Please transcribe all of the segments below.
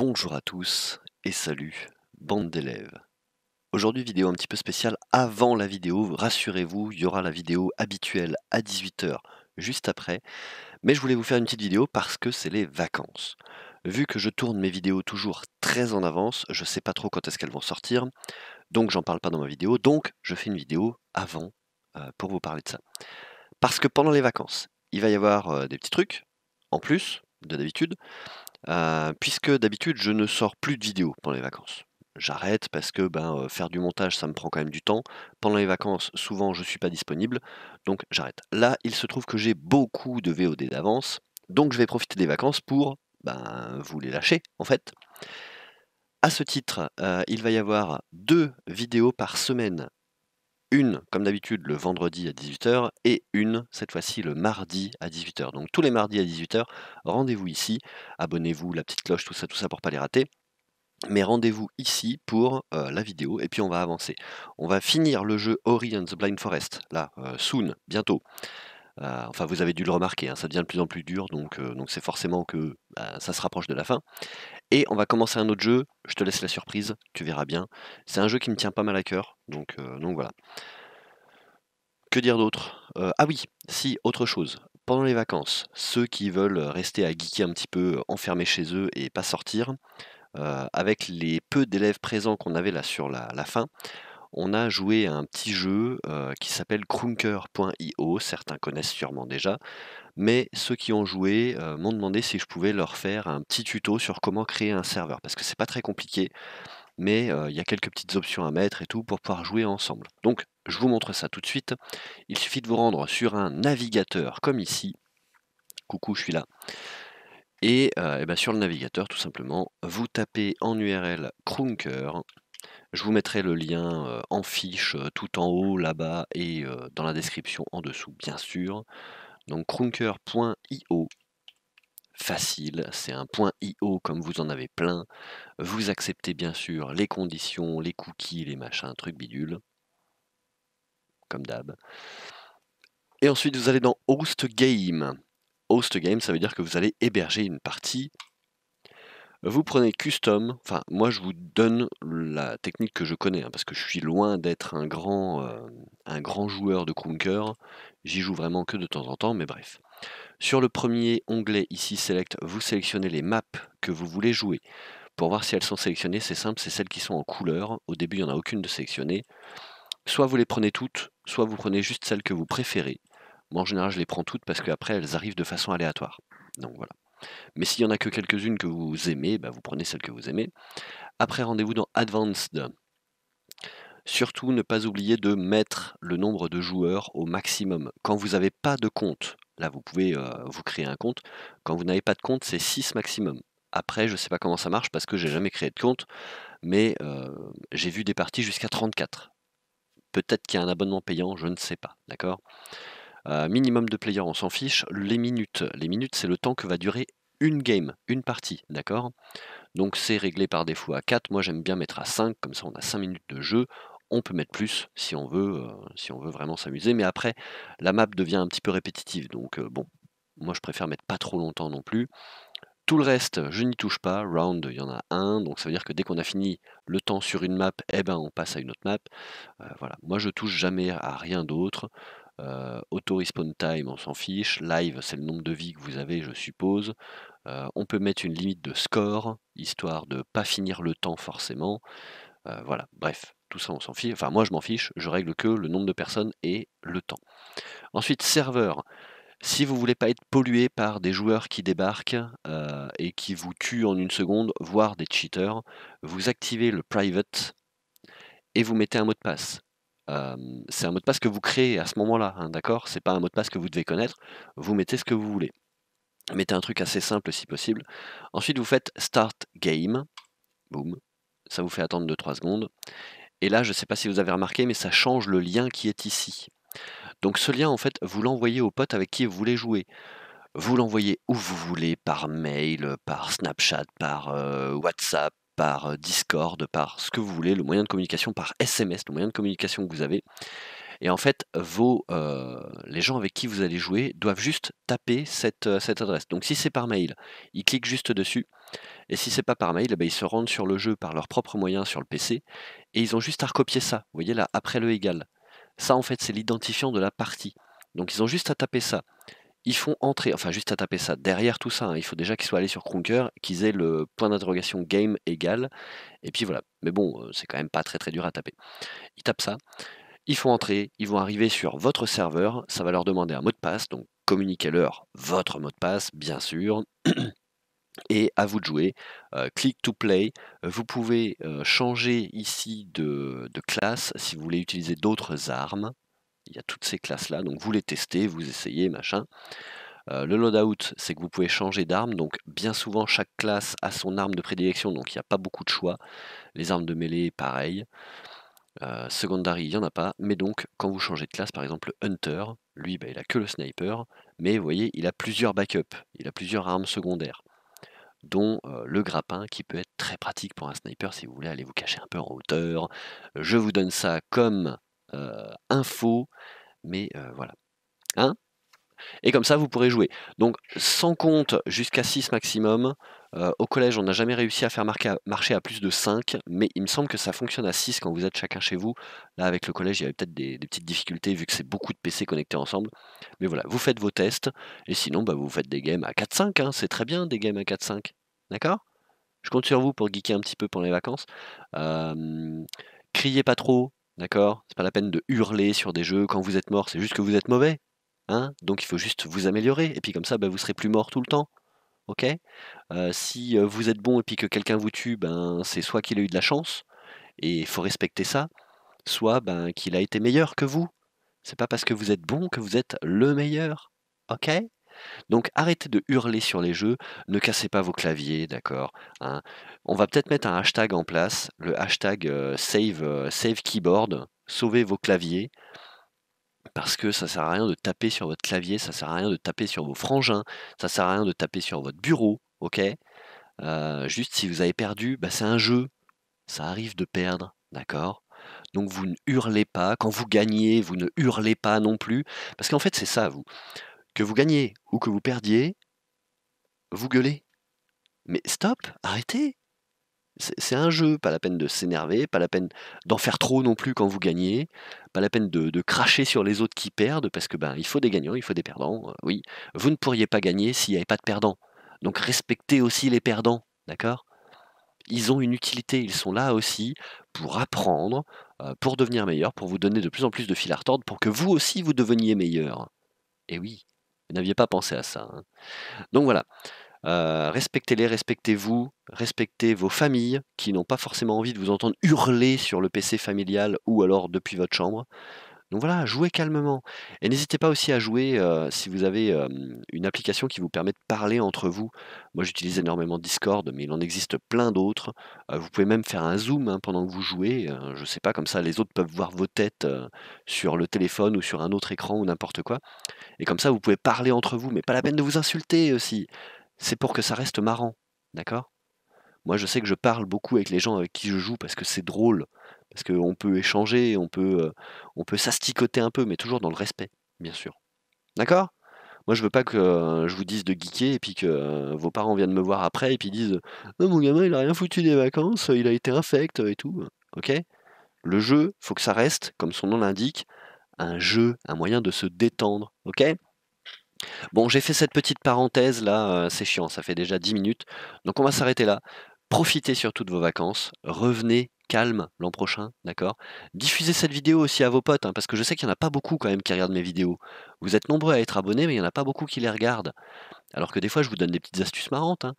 Bonjour à tous et salut, bande d'élèves. Aujourd'hui vidéo un petit peu spéciale, avant la vidéo, rassurez-vous, il y aura la vidéo habituelle à 18h juste après, mais je voulais vous faire une petite vidéo parce que c'est les vacances. Vu que je tourne mes vidéos toujours très en avance, je sais pas trop quand est-ce qu'elles vont sortir, donc j'en parle pas dans ma vidéo, donc je fais une vidéo avant euh, pour vous parler de ça. Parce que pendant les vacances, il va y avoir euh, des petits trucs, en plus de d'habitude, puisque d'habitude je ne sors plus de vidéos pendant les vacances. J'arrête parce que ben, faire du montage ça me prend quand même du temps. Pendant les vacances, souvent je ne suis pas disponible, donc j'arrête. Là, il se trouve que j'ai beaucoup de VOD d'avance, donc je vais profiter des vacances pour ben, vous les lâcher en fait. À ce titre, il va y avoir deux vidéos par semaine une, comme d'habitude, le vendredi à 18h et une, cette fois-ci, le mardi à 18h. Donc tous les mardis à 18h, rendez-vous ici, abonnez-vous, la petite cloche, tout ça, tout ça pour pas les rater. Mais rendez-vous ici pour euh, la vidéo et puis on va avancer. On va finir le jeu the Blind Forest, là, euh, soon, bientôt. Ah, enfin, vous avez dû le remarquer, hein, ça devient de plus en plus dur, donc euh, c'est forcément que bah, ça se rapproche de la fin. Et on va commencer un autre jeu, je te laisse la surprise, tu verras bien. C'est un jeu qui me tient pas mal à cœur, donc, euh, voilà. Que dire d'autre euh, Ah oui, si, autre chose. Pendant les vacances, ceux qui veulent rester à geeker un petit peu enfermés chez eux et pas sortir, avec les peu d'élèves présents qu'on avait là sur la fin, on a joué à un petit jeu euh, qui s'appelle krunker.io, certains connaissent sûrement déjà, mais ceux qui ont joué euh, m'ont demandé si je pouvais leur faire un petit tuto sur comment créer un serveur, parce que c'est pas très compliqué, mais euh, il y a quelques petites options à mettre et tout pour pouvoir jouer ensemble. Donc je vous montre ça tout de suite, il suffit de vous rendre sur un navigateur comme ici, coucou je suis là, et, eh ben, sur le navigateur tout simplement, vous tapez en URL krunker je vous mettrai le lien euh, en fiche euh, tout en haut là-bas et euh, dans la description en dessous, bien sûr. Donc crunker.io, facile, c'est un point .io comme vous en avez plein. Vous acceptez bien sûr les conditions, les cookies, les machins, trucs bidules, comme d'hab. Et ensuite, vous allez dans Host Game. Host Game, ça veut dire que vous allez héberger une partie vous prenez custom, enfin moi je vous donne la technique que je connais, hein, parce que je suis loin d'être un, grand, euh, un grand joueur de Krunker, j'y joue vraiment que de temps en temps, mais bref. Sur le premier onglet ici Select, vous sélectionnez les maps que vous voulez jouer. Pour voir si elles sont sélectionnées, c'est simple, c'est celles qui sont en couleur. Au début, il n'y en a aucune de sélectionnée. Soit vous les prenez toutes, soit vous prenez juste celles que vous préférez. Moi, en général, je les prends toutes parce qu'après, elles arrivent de façon aléatoire. Donc voilà. Mais s'il n'y en a que quelques-unes que vous aimez, bah, vous prenez celles que vous aimez. Après, rendez-vous dans Advanced. Surtout, ne pas oublier de mettre le nombre de joueurs au maximum. Quand vous n'avez pas de compte, là vous pouvez euh, vous créer un compte. Quand vous n'avez pas de compte, c'est 6 maximum. Après, je ne sais pas comment ça marche parce que j'ai jamais créé de compte, mais euh, j'ai vu des parties jusqu'à 34. Peut-être qu'il y a un abonnement payant, je ne sais pas, d'accord minimum de players, on s'en fiche. Les minutes, les minutes, c'est le temps que va durer une game, une partie, d'accord Donc c'est réglé par défaut à 4. Moi j'aime bien mettre à 5, comme ça on a 5 minutes de jeu. On peut mettre plus si on veut, euh, si on veut vraiment s'amuser. Mais après, la map devient un petit peu répétitive. Donc euh, bon, moi je préfère mettre pas trop longtemps non plus. Tout le reste, je n'y touche pas. Round, il y en a un, donc ça veut dire que dès qu'on a fini le temps sur une map, eh ben on passe à une autre map. Euh, voilà, moi je touche jamais à rien d'autre. Euh, autorespawn time, on s'en fiche. Live, c'est le nombre de vies que vous avez, je suppose. Euh, on peut mettre une limite de score, histoire de pas finir le temps forcément. Euh, voilà, bref, tout ça on s'en fiche. Enfin, moi je m'en fiche, je règle que le nombre de personnes et le temps. Ensuite, serveur. Si vous voulez pas être pollué par des joueurs qui débarquent et qui vous tuent en une seconde, voire des cheaters, vous activez le private et vous mettez un mot de passe c'est un mot de passe que vous créez à ce moment-là, hein, d'accord C'est pas un mot de passe que vous devez connaître, vous mettez ce que vous voulez. Mettez un truc assez simple si possible. Ensuite, vous faites Start Game. Boum. Ça vous fait attendre 2-3 secondes. Et là, je ne sais pas si vous avez remarqué, mais ça change le lien qui est ici. Donc ce lien, en fait, vous l'envoyez au pote avec qui vous voulez jouer. Vous l'envoyez où vous voulez, par mail, par Snapchat, par WhatsApp, par euh, Discord, par ce que vous voulez, le moyen de communication par SMS, le moyen de communication que vous avez. Et en fait, vos, euh, les gens avec qui vous allez jouer doivent juste taper euh, cette, adresse. Donc si c'est par mail, ils cliquent juste dessus. Et si c'est pas par mail, eh ben, ils se rendent sur le jeu par leurs propres moyens sur le PC. Et ils ont juste à recopier ça. Vous voyez là, après le égal. Ça, en fait, c'est l'identifiant de la partie. Donc ils ont juste à taper ça ils font entrer, enfin juste à taper ça, derrière tout ça, hein, il faut déjà qu'ils soient allés sur Conquer, qu'ils aient le point d'interrogation game égal, et puis voilà. Mais bon, euh, c'est quand même pas très très dur à taper. Ils tapent ça, ils font entrer, ils vont arriver sur votre serveur, ça va leur demander un mot de passe, donc communiquez-leur votre mot de passe, bien sûr. et à vous de jouer. Euh, click to play. Vous pouvez euh, changer ici de, classe si vous voulez utiliser d'autres armes il y a toutes ces classes-là, donc vous les testez, vous essayez, machin. Euh, le loadout, c'est que vous pouvez changer d'arme, donc bien souvent chaque classe a son arme de prédilection, donc il n'y a pas beaucoup de choix. Les armes de mêlée, pareil. Euh, secondary, il n'y en a pas, mais donc quand vous changez de classe, par exemple le Hunter, lui, bah, il a que le sniper, mais vous voyez, il a plusieurs backups, il a plusieurs armes secondaires, dont euh, le grappin qui peut être très pratique pour un sniper si vous voulez aller vous cacher un peu en hauteur. Je vous donne ça comme euh, info, mais euh, voilà. Hein et comme ça, vous pourrez jouer. Donc, sans compte jusqu'à 6 maximum. Euh, au collège, on n'a jamais réussi à faire marcher à plus de 5, mais il me semble que ça fonctionne à 6 quand vous êtes chacun chez vous. Là, avec le collège, il y avait peut-être des, petites difficultés vu que c'est beaucoup de PC connectés ensemble. Mais voilà, vous faites vos tests, et sinon, bah, vous faites des games à 4-5. Hein. c'est très bien, des games à 4-5. D'accord Je compte sur vous pour geeker un petit peu pendant les vacances. criez pas trop, D'accord C'est pas la peine de hurler sur des jeux quand vous êtes mort, c'est juste que vous êtes mauvais. Hein Donc il faut juste vous améliorer. Et puis comme ça, ben, vous serez plus mort tout le temps. Ok euh, Si euh, vous êtes bon et puis que quelqu'un vous tue, ben, c'est soit qu'il a eu de la chance, et il faut respecter ça, soit ben, qu'il a été meilleur que vous. C'est pas parce que vous êtes bon que vous êtes le meilleur. Ok donc arrêtez de hurler sur les jeux, ne cassez pas vos claviers, d'accord hein. On va peut-être mettre un hashtag en place, le hashtag save, save keyboard, sauvez vos claviers, parce que ça sert à rien de taper sur votre clavier, ça sert à rien de taper sur vos frangins, ça sert à rien de taper sur votre bureau, ok Juste si vous avez perdu, bah, c'est un jeu, ça arrive de perdre, d'accord donc vous ne hurlez pas. Quand vous gagnez, vous ne hurlez pas non plus. Parce qu'en fait, c'est ça, vous. Que vous gagniez ou que vous perdiez, vous gueulez. Mais stop, arrêtez. C'est un jeu, pas la peine de s'énerver, pas la peine d'en faire trop non plus quand vous gagnez, pas la peine de, cracher sur les autres qui perdent, parce que ben il faut des gagnants, il faut des perdants. Euh, oui, vous ne pourriez pas gagner s'il n'y avait pas de perdants. Donc respectez aussi les perdants, d'accord Ils ont une utilité, ils sont là aussi pour apprendre, euh, pour devenir meilleur, pour vous donner de plus en plus de fil à retordre, pour que vous aussi vous deveniez meilleur. Et eh oui, vous n'aviez pas pensé à ça. Hein. Donc voilà. Euh, respectez-les, respectez-vous, respectez vos familles qui n'ont pas forcément envie de vous entendre hurler sur le PC familial ou alors depuis votre chambre. Donc voilà, jouez calmement. Et n'hésitez pas aussi à jouer si vous avez une application qui vous permet de parler entre vous. Moi j'utilise énormément Discord, mais il en existe plein d'autres. vous pouvez même faire un zoom hein, pendant que vous jouez. je ne sais pas, comme ça les autres peuvent voir vos têtes sur le téléphone ou sur un autre écran ou n'importe quoi. Et comme ça vous pouvez parler entre vous, mais pas la peine de vous insulter aussi. C'est pour que ça reste marrant, d'accord moi, je sais que je parle beaucoup avec les gens avec qui je joue parce que c'est drôle. Parce qu'on peut échanger, on peut, euh, on peut s'asticoter un peu, mais toujours dans le respect, bien sûr. D'accord moi, je veux pas que euh, je vous dise de geeker et puis que euh, vos parents viennent me voir après et puis disent Non, mon gamin, il a rien foutu des vacances, il a été infect et tout. Ok Le jeu, faut que ça reste, comme son nom l'indique, un jeu, un moyen de se détendre. Ok Bon, j'ai fait cette petite parenthèse là, c'est chiant, ça fait déjà 10 minutes. Donc, on va s'arrêter là. Profitez surtout de vos vacances, revenez calme l'an prochain, d'accord Diffusez cette vidéo aussi à vos potes, hein, parce que je sais qu'il n'y en a pas beaucoup quand même qui regardent mes vidéos. Vous êtes nombreux à être abonnés, mais il n'y en a pas beaucoup qui les regardent. Alors que des fois, je vous donne des petites astuces marrantes. Hein.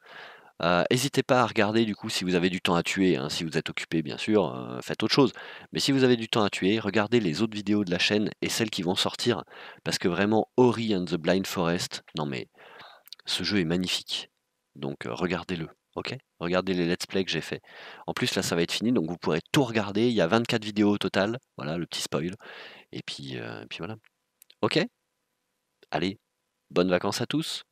n'hésitez pas à regarder du coup si vous avez du temps à tuer, hein, si vous êtes occupé bien sûr, faites autre chose. Mais si vous avez du temps à tuer, regardez les autres vidéos de la chaîne et celles qui vont sortir, parce que vraiment Ori and the Blind Forest, non mais ce jeu est magnifique, donc regardez-le. Ok Regardez les let's play que j'ai fait. En plus, là, ça va être fini, donc vous pourrez tout regarder. Il y a 24 vidéos au total. Voilà, le petit spoil. Et puis, euh, puis voilà. Ok Allez, bonnes vacances à tous